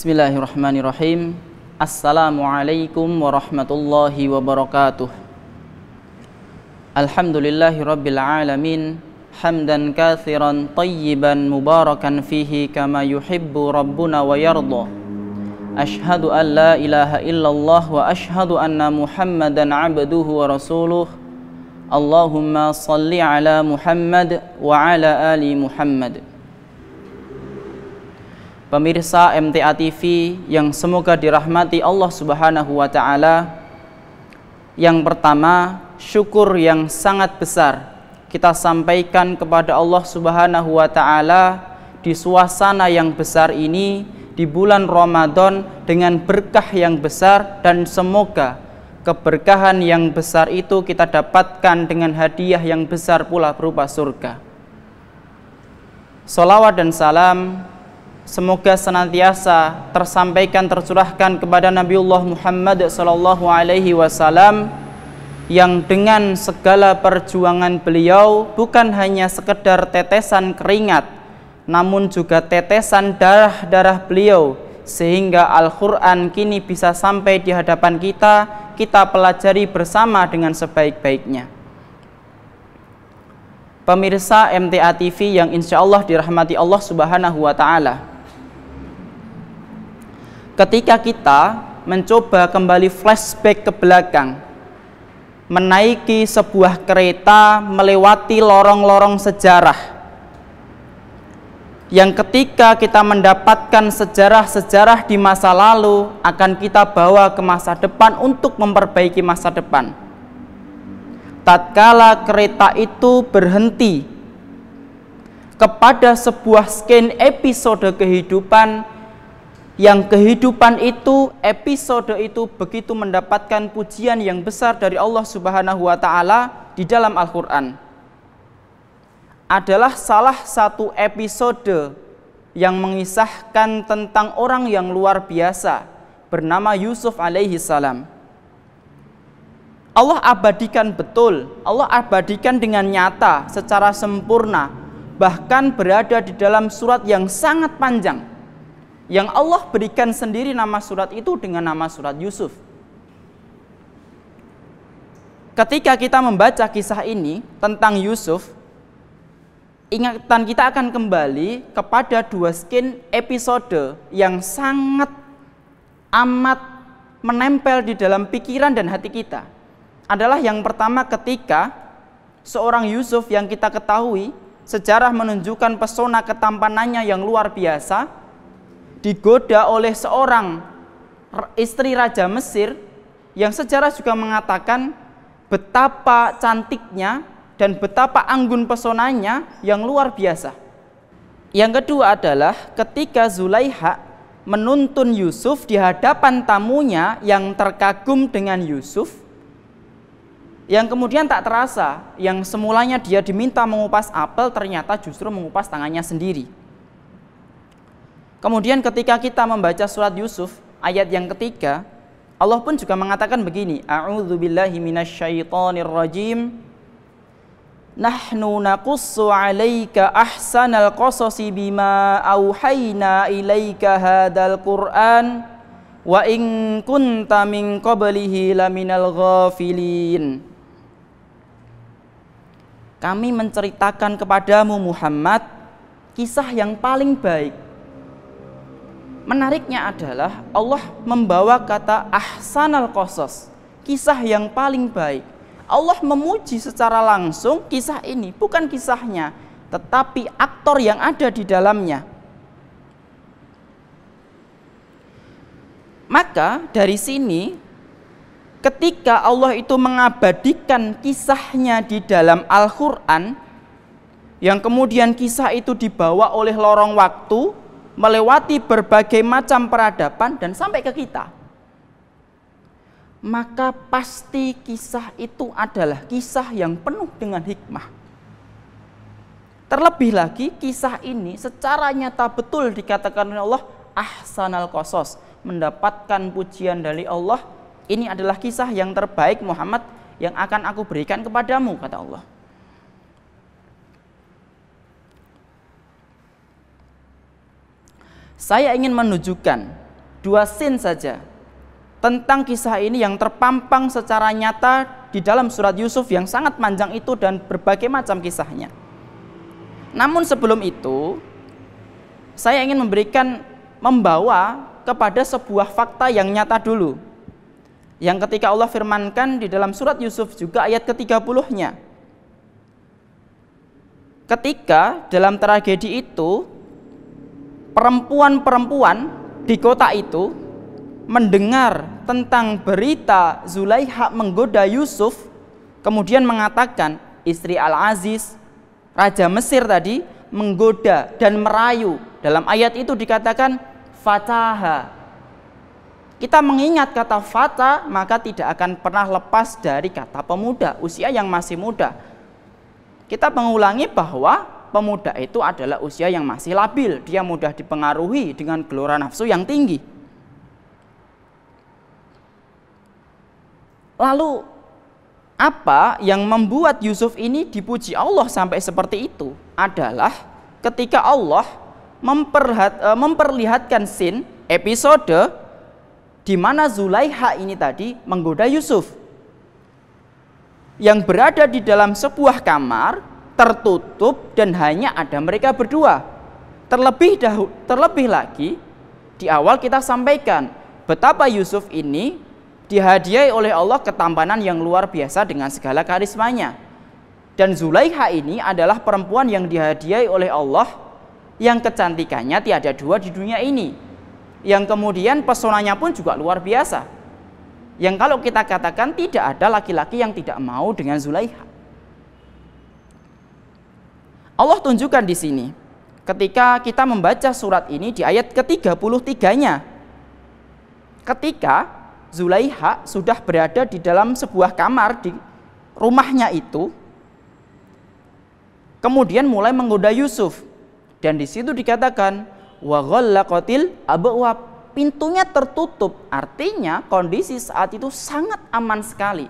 Bismillahirrahmanirrahim Assalamualaikum warahmatullahi wabarakatuh Alhamdulillahi rabbil alamin Hamdan kathiran tayyiban mubarakan fihi Kama yuhibbu rabbuna wa yardah Ashhadu an la ilaha illallah Wa ashhadu anna muhammadan abduhu wa rasuluh Allahumma salli ala muhammad Wa ala ali muhammad pemirsa MTA TV yang semoga dirahmati Allah Subhanahu wa taala. Yang pertama, syukur yang sangat besar kita sampaikan kepada Allah Subhanahu wa taala di suasana yang besar ini di bulan Ramadan dengan berkah yang besar dan semoga keberkahan yang besar itu kita dapatkan dengan hadiah yang besar pula berupa surga. Salawat dan salam Semoga senantiasa tersampaikan tercurahkan kepada Nabiullah Muhammad sallallahu alaihi wasallam yang dengan segala perjuangan beliau bukan hanya sekedar tetesan keringat namun juga tetesan darah-darah beliau sehingga Al-Qur'an kini bisa sampai di hadapan kita kita pelajari bersama dengan sebaik-baiknya. Pemirsa MTA TV yang insya Allah dirahmati Allah Subhanahu wa Ta'ala, ketika kita mencoba kembali flashback ke belakang menaiki sebuah kereta melewati lorong-lorong sejarah yang ketika kita mendapatkan sejarah-sejarah di masa lalu akan kita bawa ke masa depan untuk memperbaiki masa depan. Tatkala kereta itu berhenti kepada sebuah scan episode kehidupan yang kehidupan itu, episode itu begitu mendapatkan pujian yang besar dari Allah Subhanahu wa taala di dalam Al-Qur'an. Adalah salah satu episode yang mengisahkan tentang orang yang luar biasa bernama Yusuf alaihi salam. Allah abadikan betul, Allah abadikan dengan nyata secara sempurna, bahkan berada di dalam surat yang sangat panjang yang Allah berikan sendiri nama surat itu dengan nama surat Yusuf. Ketika kita membaca kisah ini tentang Yusuf, ingatan kita akan kembali kepada dua skin episode yang sangat amat menempel di dalam pikiran dan hati kita. Adalah yang pertama ketika seorang Yusuf yang kita ketahui sejarah menunjukkan pesona ketampanannya yang luar biasa, digoda oleh seorang istri raja Mesir yang sejarah juga mengatakan betapa cantiknya dan betapa anggun pesonanya yang luar biasa. Yang kedua adalah ketika Zulaiha menuntun Yusuf di hadapan tamunya yang terkagum dengan Yusuf yang kemudian tak terasa yang semulanya dia diminta mengupas apel ternyata justru mengupas tangannya sendiri. Kemudian ketika kita membaca surat Yusuf ayat yang ketiga, Allah pun juga mengatakan begini, minasyaitonir rajim. Nahnu naqussu 'alaika ahsanal qasasi bima auhayna ilaika hadzal Qur'an wa in kunta min qablihi laminal ghafilin. Kami menceritakan kepadamu Muhammad kisah yang paling baik Menariknya adalah Allah membawa kata ahsanal qasas, kisah yang paling baik. Allah memuji secara langsung kisah ini, bukan kisahnya, tetapi aktor yang ada di dalamnya. Maka dari sini ketika Allah itu mengabadikan kisahnya di dalam Al-Qur'an yang kemudian kisah itu dibawa oleh lorong waktu melewati berbagai macam peradaban dan sampai ke kita. Maka pasti kisah itu adalah kisah yang penuh dengan hikmah. Terlebih lagi kisah ini secara nyata betul dikatakan oleh Allah ahsanal Qasas Mendapatkan pujian dari Allah. Ini adalah kisah yang terbaik Muhammad yang akan aku berikan kepadamu kata Allah. Saya ingin menunjukkan dua sin saja tentang kisah ini yang terpampang secara nyata di dalam surat Yusuf yang sangat panjang itu dan berbagai macam kisahnya. Namun sebelum itu, saya ingin memberikan membawa kepada sebuah fakta yang nyata dulu. Yang ketika Allah firmankan di dalam surat Yusuf juga ayat ke-30-nya. Ketika dalam tragedi itu perempuan-perempuan di kota itu mendengar tentang berita Zulaiha menggoda Yusuf kemudian mengatakan istri Al-Aziz raja Mesir tadi menggoda dan merayu dalam ayat itu dikatakan fataha kita mengingat kata fata maka tidak akan pernah lepas dari kata pemuda usia yang masih muda kita mengulangi bahwa pemuda itu adalah usia yang masih labil, dia mudah dipengaruhi dengan gelora nafsu yang tinggi. Lalu apa yang membuat Yusuf ini dipuji Allah sampai seperti itu adalah ketika Allah eh, memperlihatkan sin episode di mana Zulaiha ini tadi menggoda Yusuf yang berada di dalam sebuah kamar tertutup dan hanya ada mereka berdua. Terlebih dahulu, terlebih lagi di awal kita sampaikan betapa Yusuf ini dihadiahi oleh Allah ketampanan yang luar biasa dengan segala karismanya. Dan Zulaikha ini adalah perempuan yang dihadiahi oleh Allah yang kecantikannya tiada dua di dunia ini. Yang kemudian pesonanya pun juga luar biasa. Yang kalau kita katakan tidak ada laki-laki yang tidak mau dengan Zulaikha. Allah tunjukkan di sini ketika kita membaca surat ini di ayat ke-33-nya. Ketika Zulaiha sudah berada di dalam sebuah kamar di rumahnya itu, kemudian mulai menggoda Yusuf. Dan di situ dikatakan, wa ghallaqatil abwab. Pintunya tertutup, artinya kondisi saat itu sangat aman sekali.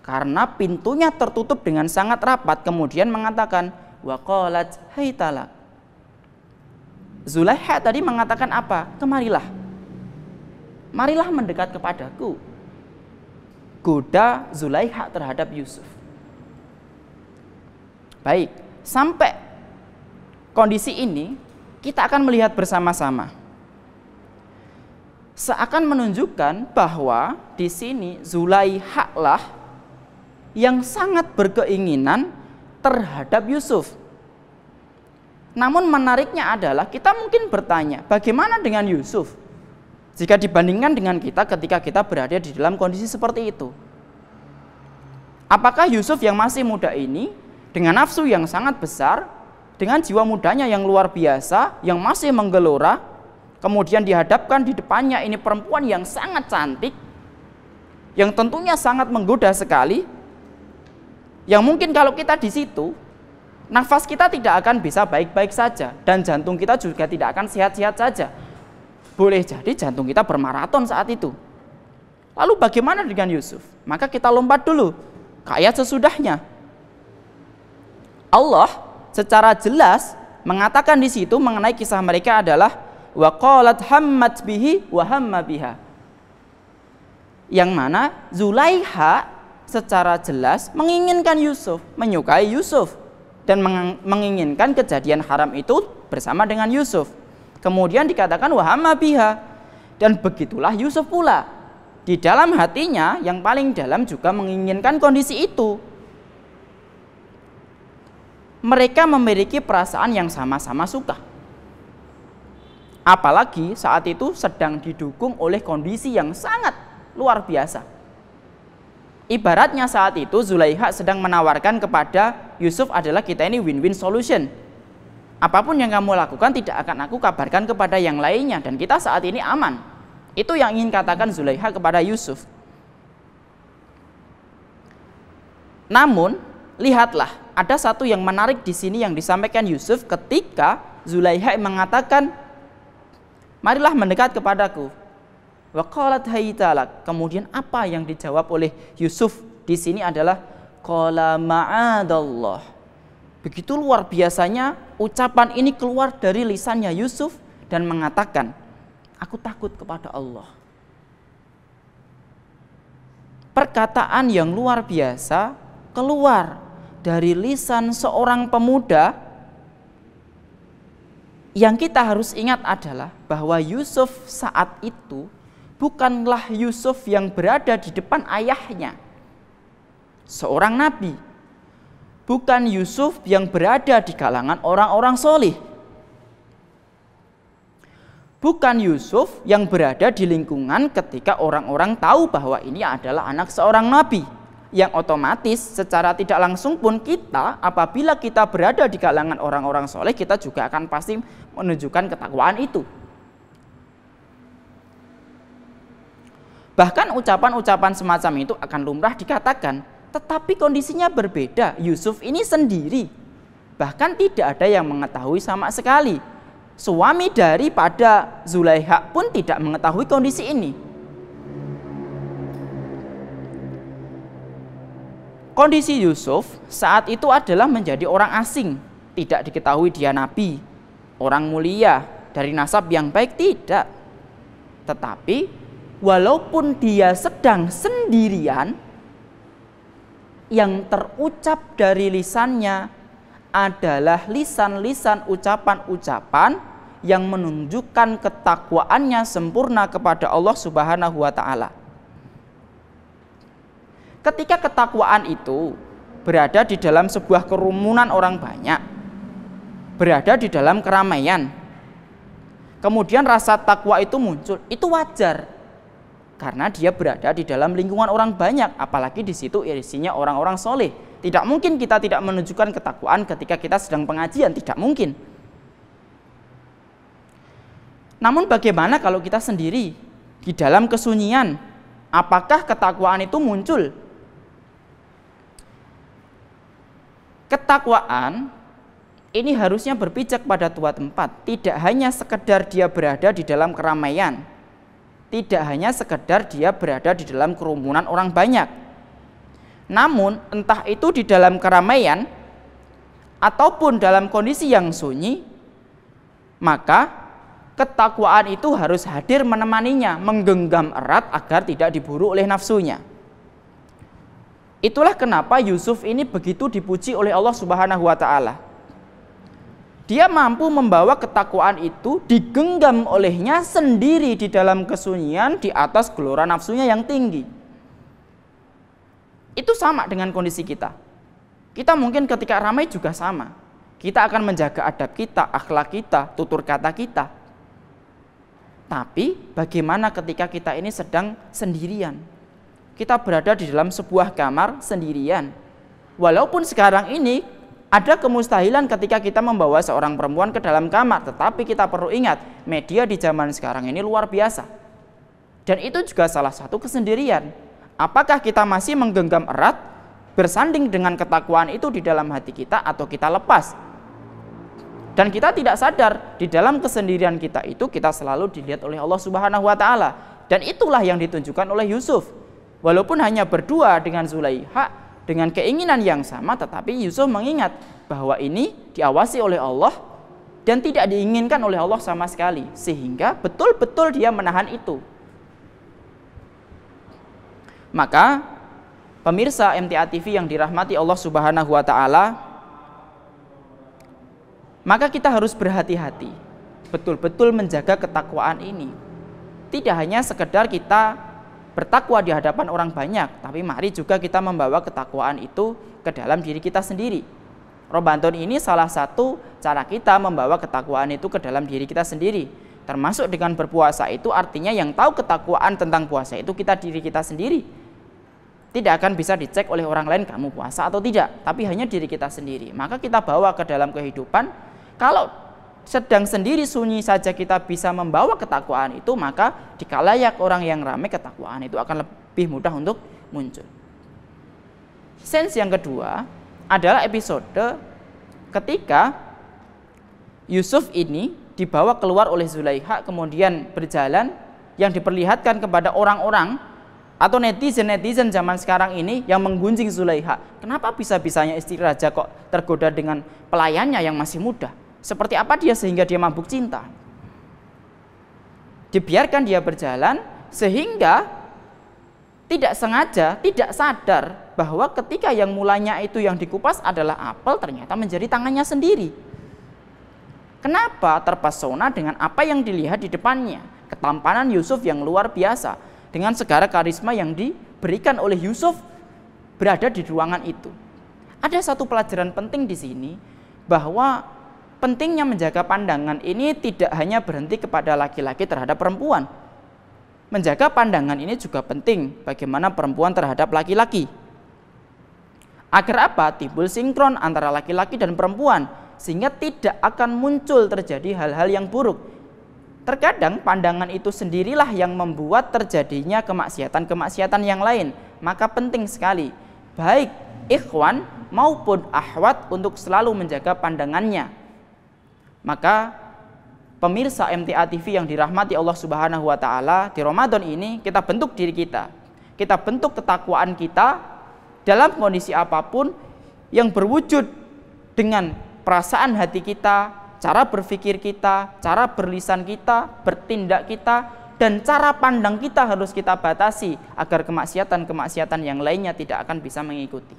Karena pintunya tertutup dengan sangat rapat, kemudian mengatakan, wa qalat haytala Zulaiha tadi mengatakan apa? Kemarilah. Marilah mendekat kepadaku. Goda Zulaiha terhadap Yusuf. Baik, sampai kondisi ini kita akan melihat bersama-sama. Seakan menunjukkan bahwa di sini Zulaiha lah yang sangat berkeinginan terhadap Yusuf. Namun menariknya adalah kita mungkin bertanya, bagaimana dengan Yusuf? Jika dibandingkan dengan kita ketika kita berada di dalam kondisi seperti itu. Apakah Yusuf yang masih muda ini dengan nafsu yang sangat besar, dengan jiwa mudanya yang luar biasa, yang masih menggelora, kemudian dihadapkan di depannya ini perempuan yang sangat cantik, yang tentunya sangat menggoda sekali, yang mungkin kalau kita di situ, nafas kita tidak akan bisa baik-baik saja dan jantung kita juga tidak akan sehat-sehat saja. Boleh jadi jantung kita bermaraton saat itu. Lalu bagaimana dengan Yusuf? Maka kita lompat dulu kayak sesudahnya. Allah secara jelas mengatakan di situ mengenai kisah mereka adalah wa qalat hammat bihi wa hamma biha. Yang mana Zulaiha secara jelas menginginkan Yusuf, menyukai Yusuf dan menginginkan kejadian haram itu bersama dengan Yusuf. Kemudian dikatakan wahamma biha dan begitulah Yusuf pula. Di dalam hatinya yang paling dalam juga menginginkan kondisi itu. Mereka memiliki perasaan yang sama-sama suka. Apalagi saat itu sedang didukung oleh kondisi yang sangat luar biasa Ibaratnya saat itu Zulaikha sedang menawarkan kepada Yusuf adalah kita ini win-win solution. Apapun yang kamu lakukan tidak akan aku kabarkan kepada yang lainnya dan kita saat ini aman. Itu yang ingin katakan Zulaikha kepada Yusuf. Namun, lihatlah ada satu yang menarik di sini yang disampaikan Yusuf ketika Zulaikha mengatakan, "Marilah mendekat kepadaku." Wa qalat Kemudian apa yang dijawab oleh Yusuf di sini adalah qala ma'adallah. Begitu luar biasanya ucapan ini keluar dari lisannya Yusuf dan mengatakan, aku takut kepada Allah. Perkataan yang luar biasa keluar dari lisan seorang pemuda yang kita harus ingat adalah bahwa Yusuf saat itu bukanlah Yusuf yang berada di depan ayahnya, seorang nabi, bukan Yusuf yang berada di kalangan orang-orang solih, bukan Yusuf yang berada di lingkungan ketika orang-orang tahu bahwa ini adalah anak seorang nabi. Yang otomatis secara tidak langsung pun kita apabila kita berada di kalangan orang-orang soleh kita juga akan pasti menunjukkan ketakwaan itu. Bahkan ucapan-ucapan semacam itu akan lumrah dikatakan, tetapi kondisinya berbeda. Yusuf ini sendiri, bahkan tidak ada yang mengetahui sama sekali. Suami daripada Zulaiha pun tidak mengetahui kondisi ini. Kondisi Yusuf saat itu adalah menjadi orang asing, tidak diketahui dia nabi, orang mulia, dari nasab yang baik tidak. Tetapi walaupun dia sedang sendirian, yang terucap dari lisannya adalah lisan-lisan ucapan-ucapan yang menunjukkan ketakwaannya sempurna kepada Allah Subhanahu wa taala. Ketika ketakwaan itu berada di dalam sebuah kerumunan orang banyak, berada di dalam keramaian, kemudian rasa takwa itu muncul, itu wajar karena dia berada di dalam lingkungan orang banyak, apalagi di situ isinya orang-orang soleh. Tidak mungkin kita tidak menunjukkan ketakwaan ketika kita sedang pengajian, tidak mungkin. Namun bagaimana kalau kita sendiri di dalam kesunyian? Apakah ketakwaan itu muncul? Ketakwaan ini harusnya berpijak pada tua tempat, tidak hanya sekedar dia berada di dalam keramaian, tidak hanya sekedar dia berada di dalam kerumunan orang banyak. Namun, entah itu di dalam keramaian ataupun dalam kondisi yang sunyi, maka ketakwaan itu harus hadir menemaninya, menggenggam erat agar tidak diburu oleh nafsunya. Itulah kenapa Yusuf ini begitu dipuji oleh Allah Subhanahu wa taala dia mampu membawa ketakwaan itu digenggam olehnya sendiri di dalam kesunyian di atas gelora nafsunya yang tinggi. Itu sama dengan kondisi kita. Kita mungkin ketika ramai juga sama. Kita akan menjaga adab kita, akhlak kita, tutur kata kita. Tapi bagaimana ketika kita ini sedang sendirian? Kita berada di dalam sebuah kamar sendirian. Walaupun sekarang ini ada kemustahilan ketika kita membawa seorang perempuan ke dalam kamar, tetapi kita perlu ingat, media di zaman sekarang ini luar biasa. Dan itu juga salah satu kesendirian. Apakah kita masih menggenggam erat, bersanding dengan ketakwaan itu di dalam hati kita atau kita lepas? Dan kita tidak sadar di dalam kesendirian kita itu kita selalu dilihat oleh Allah Subhanahu wa taala. Dan itulah yang ditunjukkan oleh Yusuf. Walaupun hanya berdua dengan Zulaiha, dengan keinginan yang sama tetapi Yusuf mengingat bahwa ini diawasi oleh Allah dan tidak diinginkan oleh Allah sama sekali sehingga betul-betul dia menahan itu. Maka pemirsa MTA TV yang dirahmati Allah Subhanahu wa taala maka kita harus berhati-hati betul-betul menjaga ketakwaan ini. Tidak hanya sekedar kita bertakwa di hadapan orang banyak, tapi mari juga kita membawa ketakwaan itu ke dalam diri kita sendiri. Robanton ini salah satu cara kita membawa ketakwaan itu ke dalam diri kita sendiri. Termasuk dengan berpuasa itu artinya yang tahu ketakwaan tentang puasa itu kita diri kita sendiri. Tidak akan bisa dicek oleh orang lain kamu puasa atau tidak, tapi hanya diri kita sendiri. Maka kita bawa ke dalam kehidupan. Kalau sedang sendiri sunyi saja kita bisa membawa ketakwaan itu, maka dikalayak orang yang ramai ketakwaan itu akan lebih mudah untuk muncul. Sense yang kedua adalah episode ketika Yusuf ini dibawa keluar oleh Zulaikha kemudian berjalan yang diperlihatkan kepada orang-orang atau netizen-netizen zaman sekarang ini yang menggunjing Zulaikha. Kenapa bisa-bisanya istri raja kok tergoda dengan pelayannya yang masih muda? Seperti apa dia sehingga dia mabuk cinta? Dibiarkan dia berjalan sehingga tidak sengaja, tidak sadar bahwa ketika yang mulanya itu yang dikupas adalah apel ternyata menjadi tangannya sendiri. Kenapa terpesona dengan apa yang dilihat di depannya? Ketampanan Yusuf yang luar biasa dengan segala karisma yang diberikan oleh Yusuf berada di ruangan itu. Ada satu pelajaran penting di sini bahwa pentingnya menjaga pandangan ini tidak hanya berhenti kepada laki-laki terhadap perempuan. Menjaga pandangan ini juga penting bagaimana perempuan terhadap laki-laki. Agar apa? Timbul sinkron antara laki-laki dan perempuan sehingga tidak akan muncul terjadi hal-hal yang buruk. Terkadang pandangan itu sendirilah yang membuat terjadinya kemaksiatan-kemaksiatan yang lain. Maka penting sekali baik ikhwan maupun ahwat untuk selalu menjaga pandangannya maka pemirsa MTA TV yang dirahmati Allah Subhanahu wa taala, di Ramadan ini kita bentuk diri kita. Kita bentuk ketakwaan kita dalam kondisi apapun yang berwujud dengan perasaan hati kita, cara berpikir kita, cara berlisan kita, bertindak kita dan cara pandang kita harus kita batasi agar kemaksiatan-kemaksiatan yang lainnya tidak akan bisa mengikuti.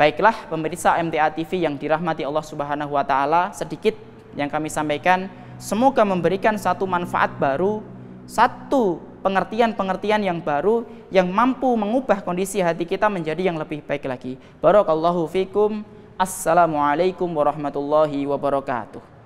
Baiklah pemirsa MTA TV yang dirahmati Allah Subhanahu wa taala, sedikit yang kami sampaikan semoga memberikan satu manfaat baru, satu pengertian-pengertian yang baru yang mampu mengubah kondisi hati kita menjadi yang lebih baik lagi. Barakallahu fikum. Assalamualaikum warahmatullahi wabarakatuh.